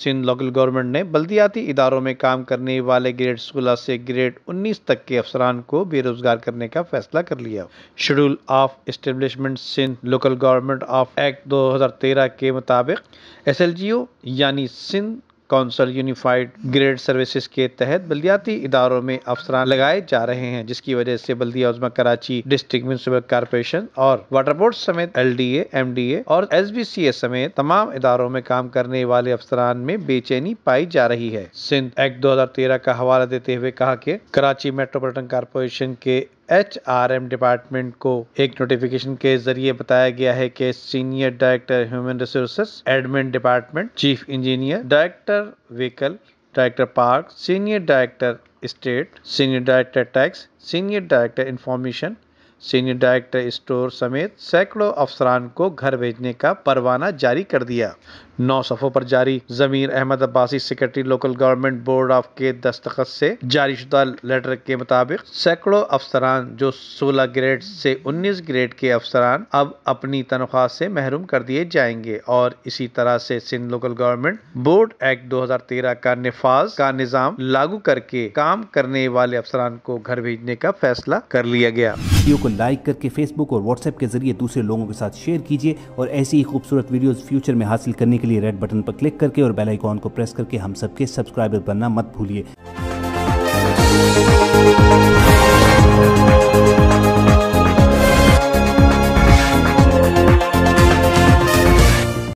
Sindh local government ने बल्दियाती इदारों में काम करने वाले ग्रेड 16 से ग्रेड 19 तक के अफसरान को बेरोजगार करने का फैसला कर लिया schedule of establishment Sindh local government of act 2013 के मुताबिक एस यानी Sindh council unified grade services के तहत बल्दियाती इदारों में अफसरान लगाए जा रहे हैं जिसकी वजह से बल्दिया उजमा कराची डिस्ट्रिक्ट म्यूनसिपल कारपोरेशन और वाटर बोर्ड समेत L D M D A और एस बी सी ए समेत तमाम इदारों में काम करने वाले अफसरान में बेचैनी पाई जा रही है सिंध एक्ट दो हजार तेरह का हवाला देते हुए कहा की कराची मेट्रोपोलिटन कारपोरेशन के एच आर एम डिपार्टमेंट को एक नोटिफिकेशन के जरिए बताया गया है कि senior director human resource admin department chief engineer director vehicle director park senior director state senior director tax senior director information senior director store समेत सैकड़ों अफसरान को घर भेजने का परवाना जारी कर दिया नौ सफों पर जारी Zameer Ahmed Abbasi secretary local government board of के दस्तखत से जारी शुदा लेटर के मुताबिक सैकड़ों अफसरान जो 16 ग्रेड से 19 ग्रेड के अफसरान अब अपनी तनख्वाह से महरूम कर दिए जाएंगे और इसी तरह से Sindh local government board act 2013 का निफाज का निजाम लागू करके काम करने वाले अफसरान को घर भेजने का फैसला कर लिया गया वीडियो को लाइक करके फेसबुक और व्हाट्सएप के जरिए दूसरे लोगों के साथ शेयर कीजिए और ऐसी ही खूबसूरत वीडियो फ्यूचर में हासिल करने के लिए रेड बटन पर क्लिक करके और बेल आइकॉन को प्रेस करके हम सबके सब्सक्राइबर बनना मत भूलिए